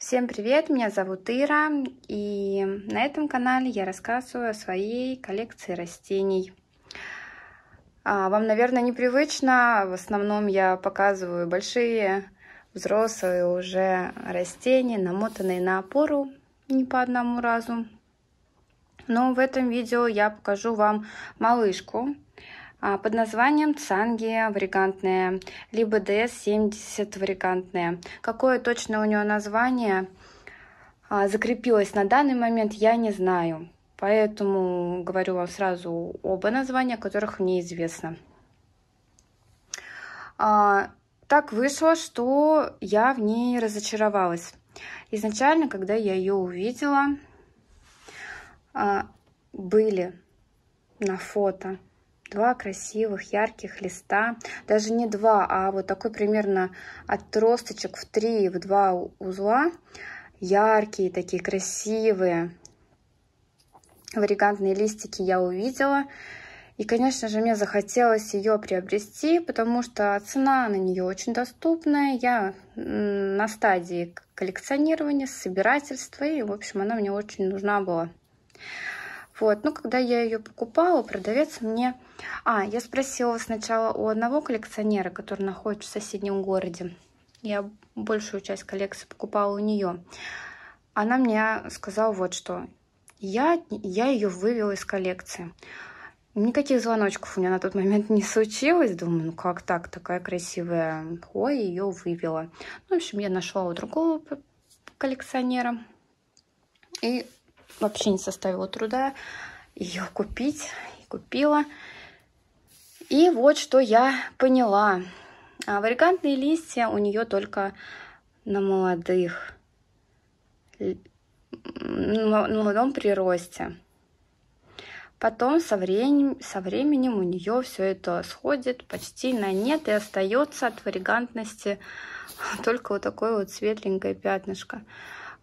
Всем привет, меня зовут Ира, и на этом канале я рассказываю о своей коллекции растений. А, вам, наверное, непривычно, в основном я показываю большие, взрослые уже растения, намотанные на опору, не по одному разу. Но в этом видео я покажу вам малышку, а, под названием Цанги варикантная либо DS70 варикантная Какое точно у нее название а, закрепилось на данный момент, я не знаю. Поэтому говорю вам сразу оба названия, которых мне известно. А, так вышло, что я в ней разочаровалась. Изначально, когда я ее увидела, были на фото два красивых ярких листа, даже не два, а вот такой примерно отросточек в три, в два узла, яркие такие красивые варигантные листики я увидела. И, конечно же, мне захотелось ее приобрести, потому что цена на нее очень доступная. Я на стадии коллекционирования, собирательства, и, в общем, она мне очень нужна была. Вот. ну когда я ее покупала, продавец мне... А, я спросила сначала у одного коллекционера, который находится в соседнем городе. Я большую часть коллекции покупала у нее. Она мне сказала вот что. Я, я ее вывела из коллекции. Никаких звоночков у меня на тот момент не случилось. Думаю, ну как так, такая красивая. Ой, ее вывела. Ну, в общем, я нашла у другого коллекционера. И вообще не составило труда ее купить. Купила. И вот что я поняла. А варигантные листья у нее только на молодых, на молодом приросте. Потом со временем, со временем у нее все это сходит почти на нет и остается от варигантности только вот такое вот светленькое пятнышко.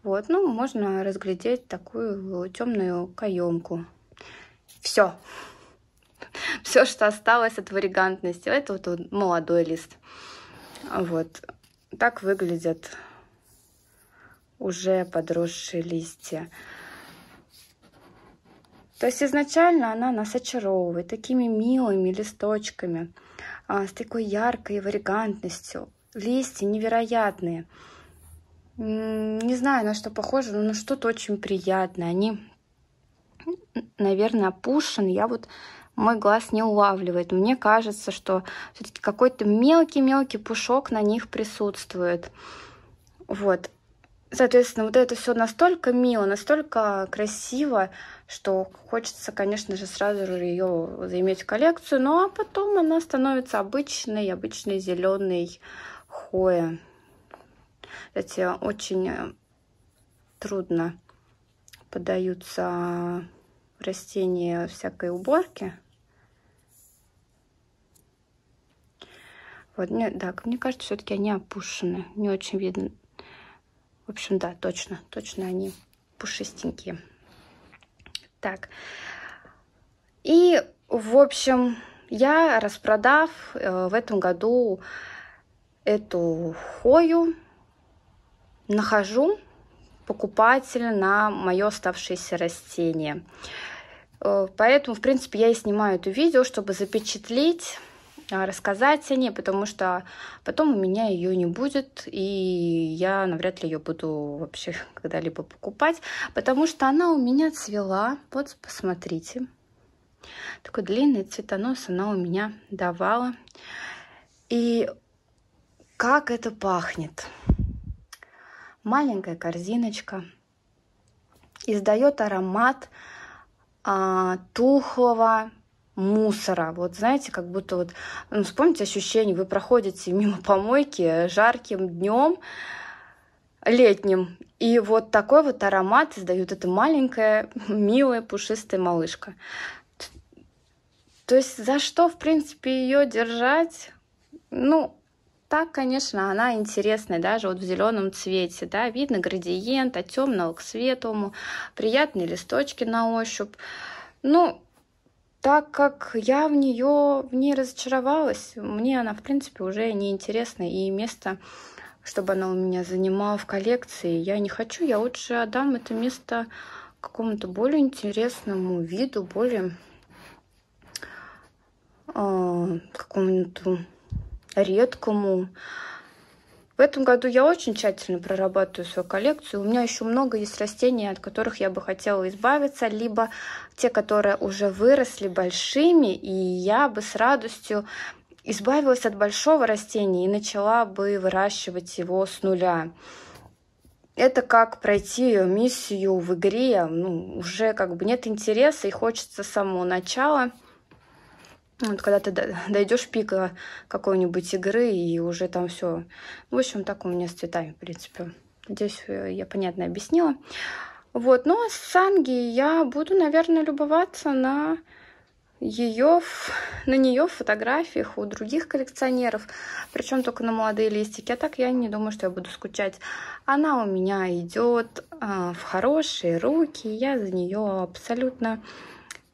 Вот, ну, можно разглядеть такую темную каемку. Все. Все, что осталось от варигантности. Это вот молодой лист. Вот. Так выглядят уже подросшие листья. То есть изначально она нас очаровывает такими милыми листочками, а, с такой яркой варигантностью. Листья невероятные не знаю, на что похоже, но что-то очень приятное. Они, наверное, опушены. Я вот мой глаз не улавливает. Мне кажется, что какой-то мелкий-мелкий пушок на них присутствует. Вот. Соответственно, вот это все настолько мило, настолько красиво, что хочется, конечно же, сразу же ее заиметь в коллекцию. Ну а потом она становится обычной, обычной зеленой хоя. Кстати, очень э, трудно поддаются растения всякой уборки. Вот, мне, так, мне кажется, все-таки они опушены. Не очень видно. В общем, да, точно, точно они пушистенькие. Так. И, в общем, я, распродав э, в этом году эту хою, нахожу покупателя на мое оставшееся растение. Э, поэтому, в принципе, я и снимаю это видео, чтобы запечатлеть, а, рассказать о ней, потому что потом у меня ее не будет, и я навряд ли ее буду вообще когда-либо покупать, потому что она у меня цвела. Вот, посмотрите. Такой длинный цветонос она у меня давала. И как это пахнет! маленькая корзиночка, издает аромат а, тухлого мусора. Вот знаете, как будто вот, ну, вспомните ощущение, вы проходите мимо помойки жарким днем, летним, и вот такой вот аромат издает эта маленькая, милая, пушистая малышка. То есть за что, в принципе, ее держать? Ну, так, конечно, она интересная даже вот в зеленом цвете, да, видно градиент от темного к светлому, приятные листочки на ощупь. Ну, так как я в нее не разочаровалась, мне она, в принципе, уже не интересна, и место, чтобы она у меня занимала в коллекции, я не хочу, я лучше отдам это место какому-то более интересному виду, более э, а, какому-то редкому. В этом году я очень тщательно прорабатываю свою коллекцию. У меня еще много есть растений, от которых я бы хотела избавиться, либо те, которые уже выросли большими, и я бы с радостью избавилась от большого растения и начала бы выращивать его с нуля. Это как пройти миссию в игре, ну, уже как бы нет интереса и хочется с самого начала – ну, вот, когда ты дойдешь пика какой-нибудь игры, и уже там все. В общем, так у меня с цветами, в принципе. Надеюсь, э, я понятно объяснила. Вот, ну а с Санги я буду, наверное, любоваться на ее, на нее в фотографиях у других коллекционеров, причем только на молодые листики. А так я не думаю, что я буду скучать. Она у меня идет э, а, в хорошие руки, я за нее абсолютно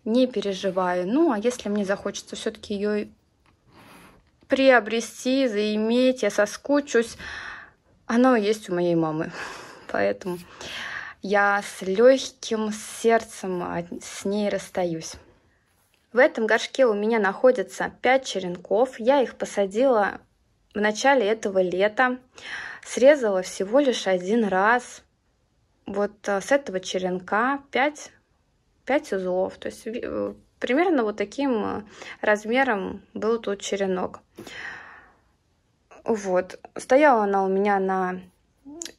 не переживаю. Ну, а если мне захочется все-таки ее приобрести, заиметь, я соскучусь, оно есть у моей мамы. Поэтому я с легким сердцем с ней расстаюсь. В этом горшке у меня находится 5 черенков. Я их посадила в начале этого лета. Срезала всего лишь один раз. Вот э, с этого черенка 5 5 узлов. То есть э, примерно вот таким э, размером был тут черенок. Вот. Стояла она у меня на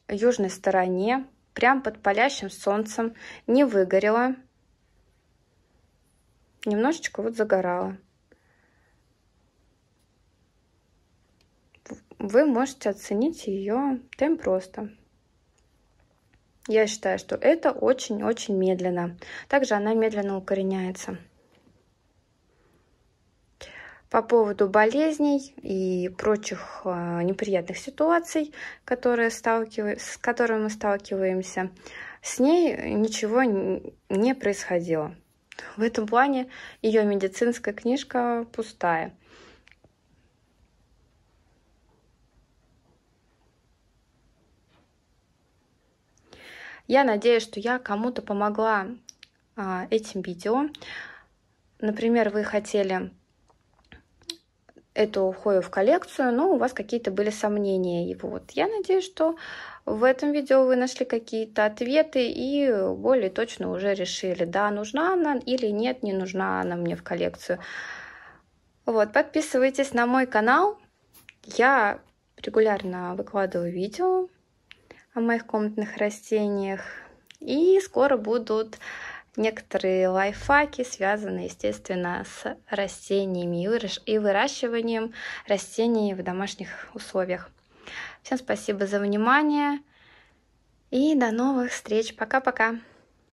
южной стороне, прям под палящим солнцем, не выгорела. Немножечко вот загорала. Вы можете оценить ее тем просто. Я считаю, что это очень-очень медленно. Также она медленно укореняется. По поводу болезней и прочих э, неприятных ситуаций, которые сталкив... с которыми мы сталкиваемся, с ней ничего не происходило. В этом плане ее медицинская книжка пустая. Я надеюсь, что я кому-то помогла а, этим видео. Например, вы хотели эту хою в коллекцию, но у вас какие-то были сомнения. И вот я надеюсь, что в этом видео вы нашли какие-то ответы и более точно уже решили, да, нужна она или нет, не нужна она мне в коллекцию. Вот, подписывайтесь на мой канал. Я регулярно выкладываю видео, о моих комнатных растениях. И скоро будут некоторые лайфхаки, связанные, естественно, с растениями и выращиванием растений в домашних условиях. Всем спасибо за внимание и до новых встреч. Пока-пока.